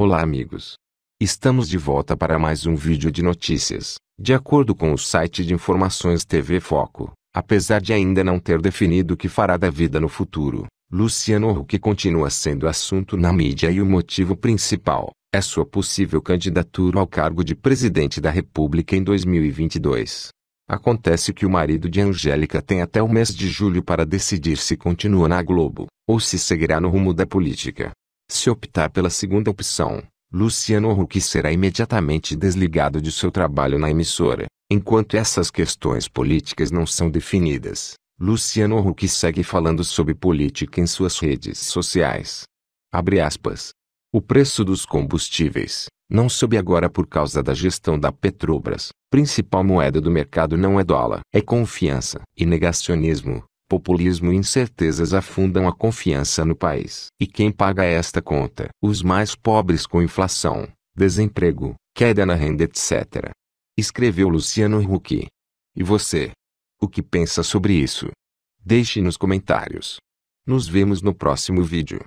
Olá amigos! Estamos de volta para mais um vídeo de notícias. De acordo com o site de informações TV Foco, apesar de ainda não ter definido o que fará da vida no futuro, Luciano Huck continua sendo assunto na mídia e o motivo principal é sua possível candidatura ao cargo de presidente da República em 2022. Acontece que o marido de Angélica tem até o mês de julho para decidir se continua na Globo ou se seguirá no rumo da política. Se optar pela segunda opção, Luciano Huck será imediatamente desligado de seu trabalho na emissora. Enquanto essas questões políticas não são definidas, Luciano Huck segue falando sobre política em suas redes sociais. Abre aspas. O preço dos combustíveis, não sobe agora por causa da gestão da Petrobras. Principal moeda do mercado não é dólar, é confiança e negacionismo. Populismo e incertezas afundam a confiança no país. E quem paga esta conta? Os mais pobres com inflação, desemprego, queda na renda, etc. Escreveu Luciano Huck. E você? O que pensa sobre isso? Deixe nos comentários. Nos vemos no próximo vídeo.